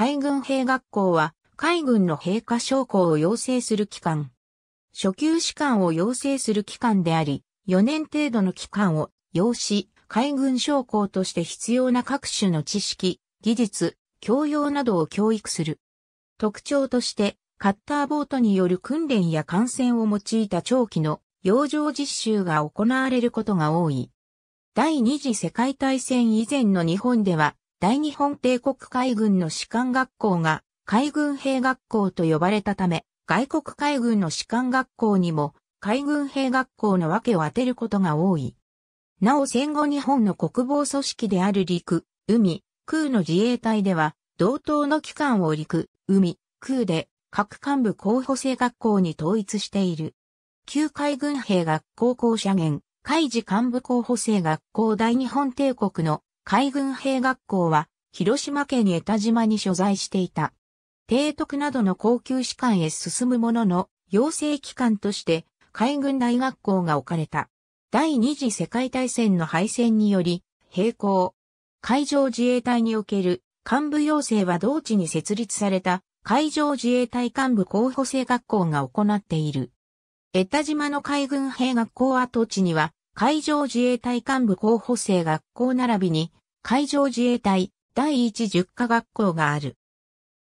海軍兵学校は、海軍の兵科将校を養成する機関。初級士官を養成する機関であり、4年程度の期間を要し、海軍将校として必要な各種の知識、技術、教養などを教育する。特徴として、カッターボートによる訓練や艦船を用いた長期の洋上実習が行われることが多い。第二次世界大戦以前の日本では、大日本帝国海軍の士官学校が海軍兵学校と呼ばれたため、外国海軍の士官学校にも海軍兵学校の訳を当てることが多い。なお戦後日本の国防組織である陸、海、空の自衛隊では、同等の機関を陸、海、空で各幹部候補生学校に統一している。旧海軍兵学校校舎現、海事幹部候補生学校大日本帝国の海軍兵学校は広島県江田島に所在していた。提督などの高級士官へ進むものの養成機関として海軍大学校が置かれた。第二次世界大戦の敗戦により、並行。海上自衛隊における幹部養成は同地に設立された海上自衛隊幹部候補生学校が行っている。江田島の海軍兵学校跡地には海上自衛隊幹部候補生学校並びに、海上自衛隊第一十科学校がある。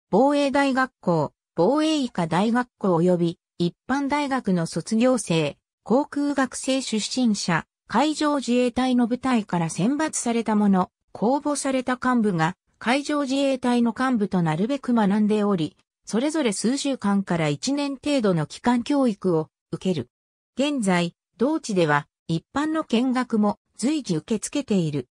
防衛大学校、防衛医科大学校及び一般大学の卒業生、航空学生出身者、海上自衛隊の部隊から選抜されたもの、公募された幹部が海上自衛隊の幹部となるべく学んでおり、それぞれ数週間から1年程度の期間教育を受ける。現在、同地では一般の見学も随時受け付けている。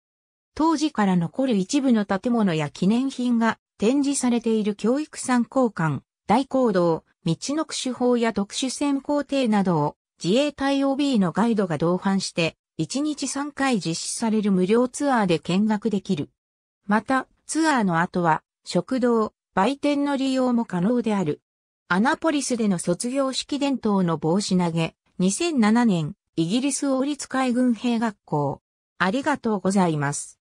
当時から残る一部の建物や記念品が展示されている教育参考館、大講堂、道の区手法や特殊選考艇などを自衛隊 OB のガイドが同伴して1日3回実施される無料ツアーで見学できる。またツアーの後は食堂、売店の利用も可能である。アナポリスでの卒業式伝統の帽子投げ、2007年イギリス王立海軍兵学校。ありがとうございます。